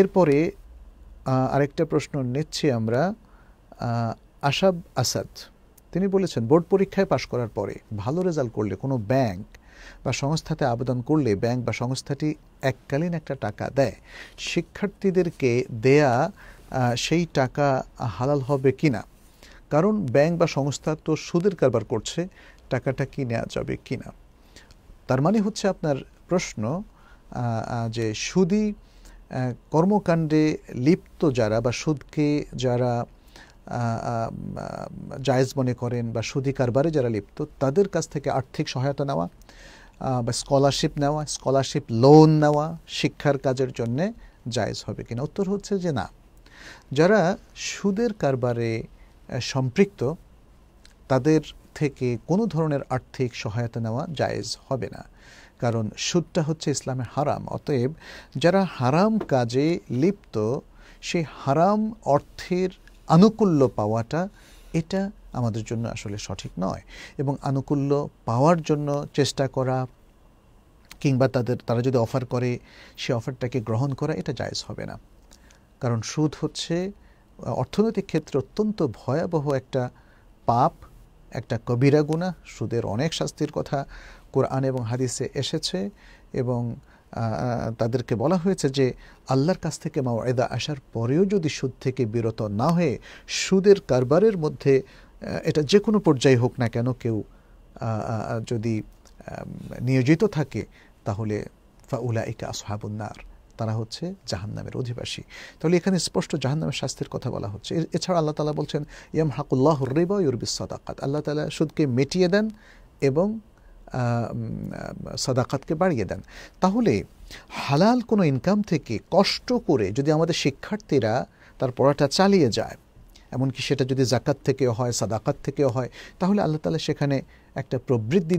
এরপরে আরেকটা প্রশ্ন নিচ্ছি আমরা আশাব আসাদ তিনি বলেছেন বোর্ড পরীক্ষায় পাশ করার পরে ভালো রেজাল্ট করলে কোনো ব্যাংক বা সংস্থাতে আবেদন করলে ব্যাংক বা সংস্থাটি এককালীন একটা টাকা দেয় শিক্ষার্থীদেরকে দেয়া সেই টাকা হালাল হবে কি না কারণ ব্যাংক বা সংস্থা তো সুদের কারবার করছে টাকাটা কি নেওয়া যাবে কি না তার মানে হচ্ছে আপনার প্রশ্ন যে সুদী কর্মকাণ্ডে লিপ্ত যারা বা সুদকে যারা জায়েজ মনে করেন বা সুদি কারবারে যারা লিপ্ত তাদের কাছ থেকে আর্থিক সহায়তা নেওয়া বা স্কলারশিপ নেওয়া স্কলারশিপ লোন নেওয়া শিক্ষার কাজের জন্যে জায়েজ হবে কিনা উত্তর হচ্ছে যে না যারা সুদের কারবারে সম্পৃক্ত তাদের থেকে কোনো ধরনের আর্থিক সহায়তা নেওয়া জায়েজ হবে না কারণ সুদটা হচ্ছে ইসলামে হারাম অতএব যারা হারাম কাজে লিপ্ত সেই হারাম অর্থের আনুকূল্য পাওয়াটা এটা আমাদের জন্য আসলে সঠিক নয় এবং আনুকূল্য পাওয়ার জন্য চেষ্টা করা কিংবা তাদের তারা যদি অফার করে সে অফারটাকে গ্রহণ করা এটা জায়জ হবে না কারণ সুদ হচ্ছে অর্থনৈতিক ক্ষেত্রে অত্যন্ত ভয়াবহ একটা পাপ একটা কবিরা গুণা সুদের অনেক শাস্তির কথা কোরআন এবং হাদিসে এসেছে এবং তাদেরকে বলা হয়েছে যে আল্লাহর কাছ থেকে মা মাওয়েদা আসার পরেও যদি সুদ থেকে বিরত না হয়ে সুদের কারবারের মধ্যে এটা যে কোনো পর্যায়ে হোক না কেন কেউ যদি নিয়োজিত থাকে তাহলে ইকা আসহাবুন্নার তারা হচ্ছে জাহান্নামের অধিবাসী তাহলে এখানে স্পষ্ট জাহান্নামের শাস্তির কথা বলা হচ্ছে এছাড়া আল্লাহ তালা বলছেন ইয়াম হাকুল্লাহ রেবা ইউরবিস সদাকাত আল্লাহ তালা সুদকে মেটিয়ে দেন এবং সদাকাতকে বাড়িয়ে দেন তাহলে হালাল কোনো ইনকাম থেকে কষ্ট করে যদি আমাদের শিক্ষার্থীরা তার পড়াটা চালিয়ে যায় এমনকি সেটা যদি জাকাত থেকেও হয় সাদাকাত থেকেও হয় তাহলে আল্লাহ তালা সেখানে একটা প্রবৃদ্ধি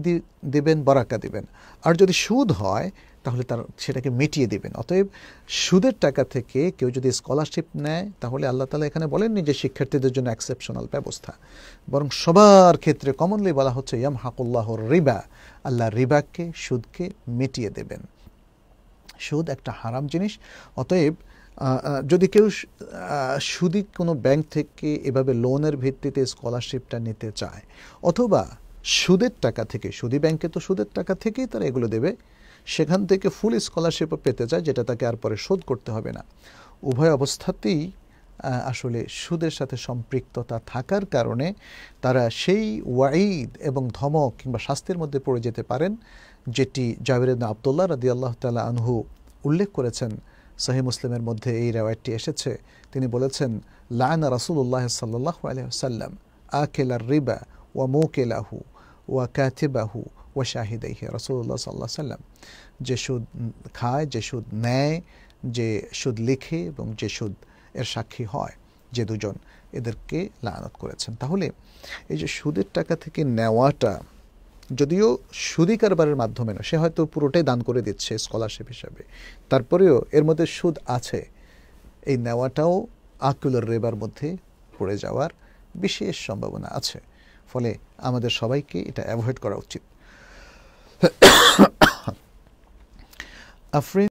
দেবেন বরাকা দেবেন আর যদি সুদ হয় তাহলে তার সেটাকে মিটিয়ে দেবেন অতএব সুদের টাকা থেকে কেউ যদি স্কলারশিপ নেয় তাহলে আল্লাহ তালা এখানে বলেননি যে শিক্ষার্থীদের জন্য এক্সেপশনাল ব্যবস্থা বরং সবার ক্ষেত্রে কমনলি বলা হচ্ছে ইয়াম হাকুল্লাহর রিবা আল্লাহ রিবাকে সুদকে মিটিয়ে দেবেন সুদ একটা হারাম জিনিস অতএব যদি কেউ সুদি কোনো ব্যাংক থেকে এভাবে লোনের ভিত্তিতে স্কলারশিপটা নিতে চায় অথবা সুদের টাকা থেকে সুদী ব্যাংকে তো সুদের টাকা থেকেই তারা এগুলো দেবে সেখান থেকে ফুল স্কলারশিপও পেতে চায় যেটা তাকে আর পরে শোধ করতে হবে না উভয় অবস্থাতেই আসলে সুদের সাথে সম্পৃক্ততা থাকার কারণে তারা সেই ওয়াঈদ এবং ধমক কিংবা শাস্তির মধ্যে পড়ে যেতে পারেন যেটি জাভেরেদ আবদুল্লাহ রাদি আল্লাহ তালা আনহু উল্লেখ করেছেন সহি মুসলিমের মধ্যে এই রেওয়ায়তটি এসেছে তিনি বলেছেন লায়না রাসুল্লাহ সাল্লাহ আলহ্লাম আকেলার রিবা ওয়া কেলাহু ওয়া ক্যাথিবাহু ওয়া শাহিদাইহে রাসুল্লাহ সাল্লাহ সাল্লাম যে সুদ খায় যে সুদ নেয় যে সুদ লিখে এবং যে সুদ এর সাক্ষী হয় যে দুজন এদেরকে লানত করেছেন তাহলে এই যে সুদের টাকা থেকে নেওয়াটা যদিও সুদি কারবারের মাধ্যমে না সে হয়তো পুরোটাই দান করে দিচ্ছে স্কলারশিপ হিসাবে তারপরেও এর মধ্যে সুদ আছে এই নেওয়াটাও আকুলার রেবার মধ্যে পড়ে যাওয়ার বিশেষ সম্ভাবনা আছে ফলে আমাদের সবাইকে এটা অ্যাভয়েড করা উচিত আফ্রিন